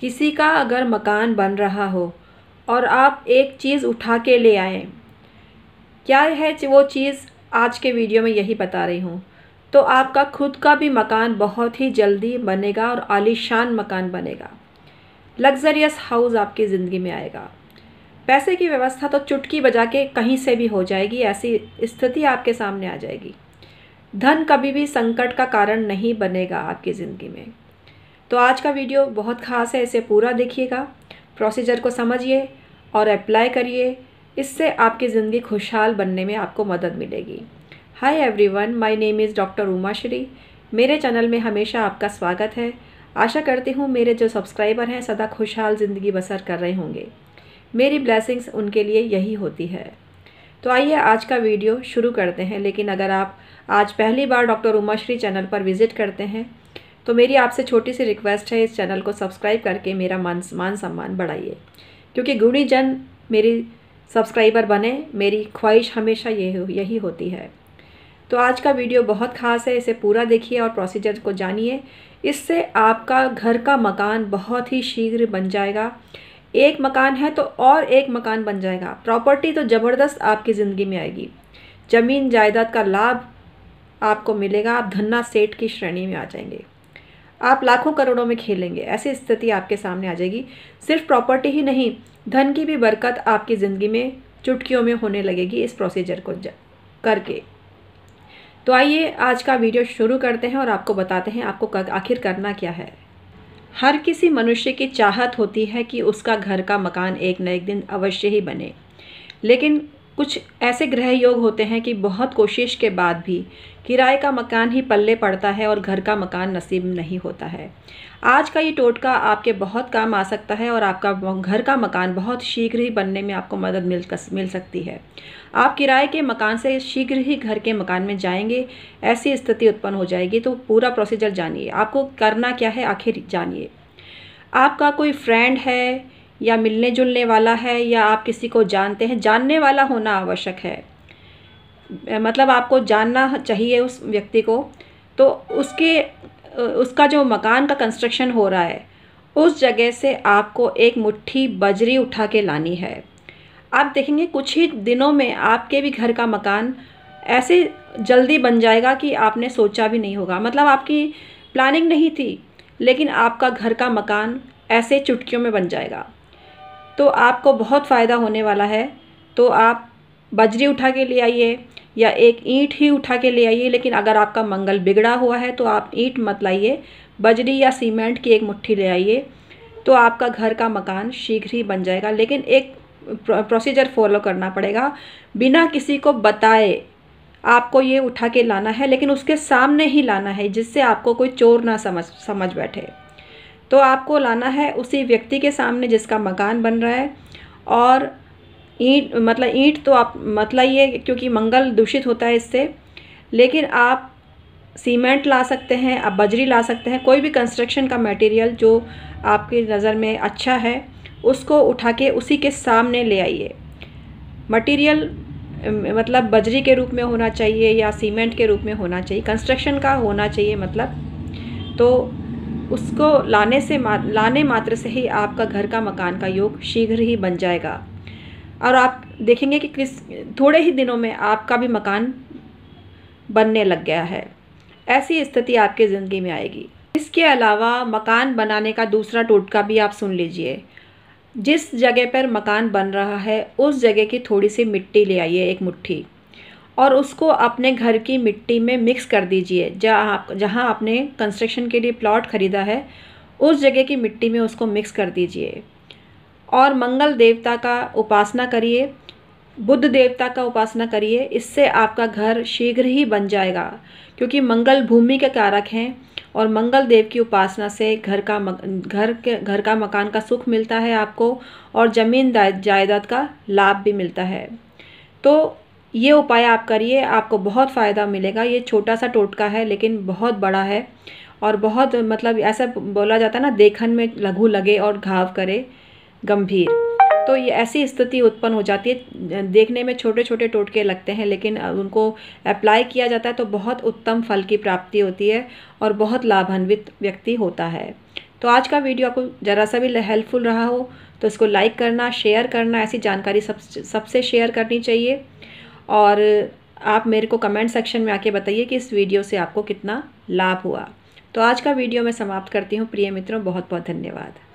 किसी का अगर मकान बन रहा हो और आप एक चीज़ उठा के ले आएँ क्या है वो चीज़ आज के वीडियो में यही बता रही हूँ तो आपका खुद का भी मकान बहुत ही जल्दी बनेगा और आलीशान मकान बनेगा लग्जरियस हाउस आपकी ज़िंदगी में आएगा पैसे की व्यवस्था तो चुटकी बजा के कहीं से भी हो जाएगी ऐसी स्थिति आपके सामने आ जाएगी धन कभी भी संकट का कारण नहीं बनेगा आपकी ज़िंदगी में तो आज का वीडियो बहुत ख़ास है इसे पूरा देखिएगा प्रोसीजर को समझिए और अप्लाई करिए इससे आपकी ज़िंदगी खुशहाल बनने में आपको मदद मिलेगी hi everyone my name is doctor Uma Shri मेरे चैनल में हमेशा आपका स्वागत है आशा करती हूँ मेरे जो सब्सक्राइबर हैं सदा खुशहाल ज़िंदगी बसर कर रहे होंगे मेरी ब्लैसिंग्स उनके लिए यही होती है तो आइए आज का वीडियो शुरू करते हैं लेकिन अगर आप आज पहली बार डॉक्टर उमाश्री चैनल पर विज़िट करते हैं तो मेरी आपसे छोटी सी रिक्वेस्ट है इस चैनल को सब्सक्राइब करके मेरा मान मान सम्मान बढ़ाइए क्योंकि गुणी जन मेरी सब्सक्राइबर बने मेरी ख्वाहिश हमेशा ये यही होती है तो आज का वीडियो बहुत खास है इसे पूरा देखिए और प्रोसीजर को जानिए इससे आपका घर का मकान बहुत ही शीघ्र बन जाएगा एक मकान है तो और एक मकान बन जाएगा प्रॉपर्टी तो ज़बरदस्त आपकी ज़िंदगी में आएगी ज़मीन जायदाद का लाभ आपको मिलेगा आप धन्ना सेठ की श्रेणी में आ जाएंगे आप लाखों करोड़ों में खेलेंगे ऐसी स्थिति आपके सामने आ जाएगी सिर्फ प्रॉपर्टी ही नहीं धन की भी बरकत आपकी ज़िंदगी में चुटकियों में होने लगेगी इस प्रोसीजर को करके तो आइए आज का वीडियो शुरू करते हैं और आपको बताते हैं आपको कर, आखिर करना क्या है हर किसी मनुष्य की चाहत होती है कि उसका घर का मकान एक न एक दिन अवश्य ही बने लेकिन कुछ ऐसे ग्रह योग होते हैं कि बहुत कोशिश के बाद भी किराए का मकान ही पल्ले पड़ता है और घर का मकान नसीब नहीं होता है आज का ये टोटका आपके बहुत काम आ सकता है और आपका घर का मकान बहुत शीघ्र ही बनने में आपको मदद मिल मिल सकती है आप किराए के मकान से शीघ्र ही घर के मकान में जाएंगे ऐसी स्थिति उत्पन्न हो जाएगी तो पूरा प्रोसीजर जानिए आपको करना क्या है आखिर जानिए आपका कोई फ्रेंड है या मिलने जुलने वाला है या आप किसी को जानते हैं जानने वाला होना आवश्यक है मतलब आपको जानना चाहिए उस व्यक्ति को तो उसके उसका जो मकान का कंस्ट्रक्शन हो रहा है उस जगह से आपको एक मुट्ठी बजरी उठा के लानी है आप देखेंगे कुछ ही दिनों में आपके भी घर का मकान ऐसे जल्दी बन जाएगा कि आपने सोचा भी नहीं होगा मतलब आपकी प्लानिंग नहीं थी लेकिन आपका घर का मकान ऐसे चुटकियों में बन जाएगा तो आपको बहुत फ़ायदा होने वाला है तो आप बजरी उठा के ले आइए या एक ईंट ही उठा के ले आइए लेकिन अगर आपका मंगल बिगड़ा हुआ है तो आप ईंट मत लाइए बजरी या सीमेंट की एक मुट्ठी ले आइए तो आपका घर का मकान शीघ्र ही बन जाएगा लेकिन एक प्रोसीजर फॉलो करना पड़ेगा बिना किसी को बताए आपको ये उठा के लाना है लेकिन उसके सामने ही लाना है जिससे आपको कोई चोर ना समझ समझ बैठे तो आपको लाना है उसी व्यक्ति के सामने जिसका मकान बन रहा है और ईंट मतलब ईंट तो आप मतलब ये क्योंकि मंगल दूषित होता है इससे लेकिन आप सीमेंट ला सकते हैं आप बजरी ला सकते हैं कोई भी कंस्ट्रक्शन का मटेरियल जो आपकी नज़र में अच्छा है उसको उठा के उसी के सामने ले आइए मटेरियल मतलब बजरी के रूप में होना चाहिए या सीमेंट के रूप में होना चाहिए कंस्ट्रक्शन का होना चाहिए मतलब तो उसको लाने से मा, लाने मात्र से ही आपका घर का मकान का योग शीघ्र ही बन जाएगा और आप देखेंगे कि किस थोड़े ही दिनों में आपका भी मकान बनने लग गया है ऐसी स्थिति आपके ज़िंदगी में आएगी इसके अलावा मकान बनाने का दूसरा टोटका भी आप सुन लीजिए जिस जगह पर मकान बन रहा है उस जगह की थोड़ी सी मिट्टी ले आइए एक मुट्ठी और उसको अपने घर की मिट्टी में मिक्स कर दीजिए जहाँ जहाँ आपने कंस्ट्रक्शन के लिए प्लॉट ख़रीदा है उस जगह की मिट्टी में उसको मिक्स कर दीजिए और मंगल देवता का उपासना करिए बुद्ध देवता का उपासना करिए इससे आपका घर शीघ्र ही बन जाएगा क्योंकि मंगल भूमि के कारक हैं और मंगल देव की उपासना से घर का घर के घर का मकान का सुख मिलता है आपको और ज़मीन जायदाद का लाभ भी मिलता है तो ये उपाय आप करिए आपको बहुत फ़ायदा मिलेगा ये छोटा सा टोटका है लेकिन बहुत बड़ा है और बहुत मतलब ऐसा बोला जाता है ना देखन में लघु लगे और घाव करे गंभीर तो ये ऐसी स्थिति उत्पन्न हो जाती है देखने में छोटे छोटे टोटके लगते हैं लेकिन उनको अप्लाई किया जाता है तो बहुत उत्तम फल की प्राप्ति होती है और बहुत लाभान्वित व्यक्ति होता है तो आज का वीडियो आपको ज़रा सा भी हेल्पफुल रहा हो तो इसको लाइक करना शेयर करना ऐसी जानकारी सब सबसे शेयर करनी चाहिए और आप मेरे को कमेंट सेक्शन में आके बताइए कि इस वीडियो से आपको कितना लाभ हुआ तो आज का वीडियो मैं समाप्त करती हूँ प्रिय मित्रों बहुत बहुत धन्यवाद